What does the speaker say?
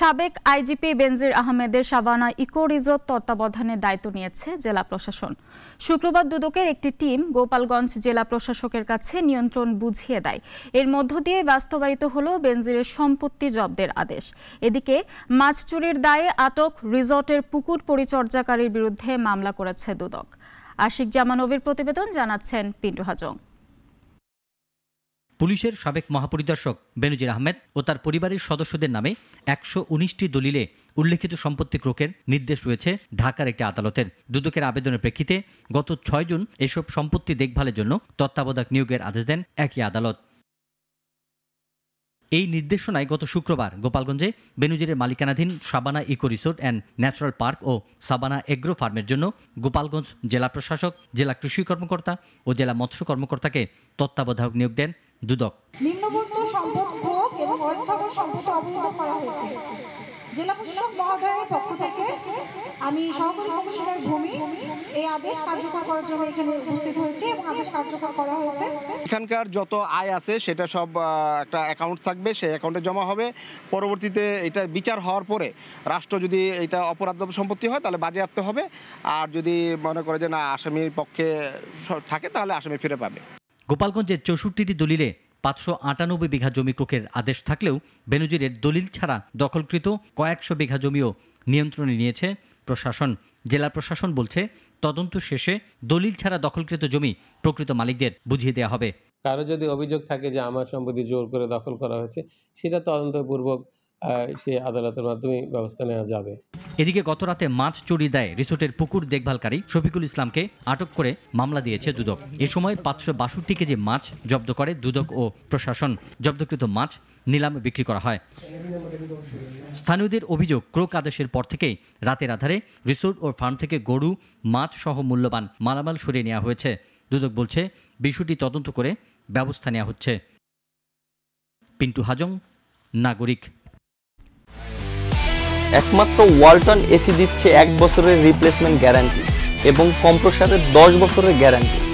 সাবেক আইজিপি বেনজির আহমেদের Shabana eco resort তত্ত্বাবধানের দায়িত্ব নিয়েছে জেলা প্রশাসন শুক্রবার দুদকের একটি টিম গোপালগঞ্জ জেলা প্রশাসকের কাছে নিয়ন্ত্রণ বুঝিয়ে দেয় এর মধ্য দিয়ে বাস্তবায়িত হল বেনজিরের সম্পত্তি জব্দের আদেশ এদিকে মাছ চুরির দায়ে আটক রিজোর্টের পুকুর পরিচর্যাকারীর বিরুদ্ধে মামলা করেছে দুদক আশিক জামানবির প্রতিবেদন জানাচ্ছেন পিন্টু হাজং পুলিশের সাবেক মহাপরিদর্শক বেনুজির আহমেদ ও তার পরিবারের সদস্যদের নামে একশো উনিশটি দলিলে উল্লেখিত সম্পত্তি ক্রোকের নির্দেশ রয়েছে ঢাকার একটি আদালতের দুদকের আবেদনের প্রেক্ষিতে গত ছয় জুন এসব সম্পত্তি দেখভালের জন্য তত্ত্বাবধায়ক নিয়োগের আদেশ দেন একই আদালত এই নির্দেশনায় গত শুক্রবার গোপালগঞ্জে বেনুজিরের মালিকানাধীন Sabana eco resort and natural park ও সাবানা এগ্রো ফার্মের জন্য গোপালগঞ্জ জেলা প্রশাসক জেলা কৃষি কর্মকর্তা ও জেলা মৎস্য কর্মকর্তাকে তত্ত্বাবধায়ক নিয়োগ দেন দুদক নিম্নবর্ত এবং অস্থাবর অবহিত করা হয়েছে জেলা প্রশাসক মহোদয়ের পক্ষ থেকে আমি সহকারী কমিশনার ভূমি এই আদেশ কার্যকর করার জন্য এখানে উপস্থিত হয়েছে এবং আদেশ কার্যকর করা হয়েছে এখানকার যত আয় আছে সেটা সব একটা অ্যাকাউন্ট থাকবে সেই অ্যাকাউন্টে জমা হবে পরবর্তীতে এটা বিচার হওয়ার পরে রাষ্ট্র যদি এটা অপরাধ সম্পত্তি হয় তাহলে বাজে বাজেয়াপ্ত হবে আর যদি মনে করে যে না আসামির পক্ষে থাকে তাহলে আসামি ফিরে পাবে গোপালগঞ্জের চৌষট্টিটি দলিলে পাঁচশো আটানব্বই বিঘা জমি ক্রোকের আদেশ থাকলেও বেনজিরের দলিল ছাড়া দখলকৃত কয়েকশো বিঘা জমিও নিয়ন্ত্রণে নিয়েছে প্রশাসন জেলা প্রশাসন বলছে তদন্ত শেষে দলিল ছাড়া দখলকৃত জমি প্রকৃত মালিকদের বুঝিয়ে দেওয়া হবে কারো যদি অভিযোগ থাকে যে আমার সম্পত্তি জোর করে দখল করা হয়েছে সেটা তদন্তপূর্বক সে আদালতের মাধ্যমে ব্যবস্থা নেওয়া যাবে এদিকে গত রাতে মাছ চুরি দেয় রিসোর্টের পুকুর দেখভালকারী শফিকুল ইসলামকে আটক করে মামলা দিয়েছে দুদক এ সময় পাঁচশো বাষট্টি কেজি মাছ জব্দ করে দুদক ও প্রশাসন জব্দকৃত মাছ নিলামে বিক্রি করা হয় স্থানীয়দের অভিযোগ ক্রোক আদেশের পর থেকেই রাতের আধারে রিসোর্ট ও ফার্ম থেকে গরু মাছ সহ মূল্যবান মালামাল সরিয়ে নেওয়া হয়েছে দুদক বলছে বিষয়টি তদন্ত করে ব্যবস্থা নেওয়া হচ্ছে পিন্টু হাজং নাগরিক একমাত্র ওয়ালটন এসি দিচ্ছে এক বছরের রিপ্লেসমেন্ট গ্যারান্টি এবং কম্প্রসারের দশ বছরের গ্যারান্টি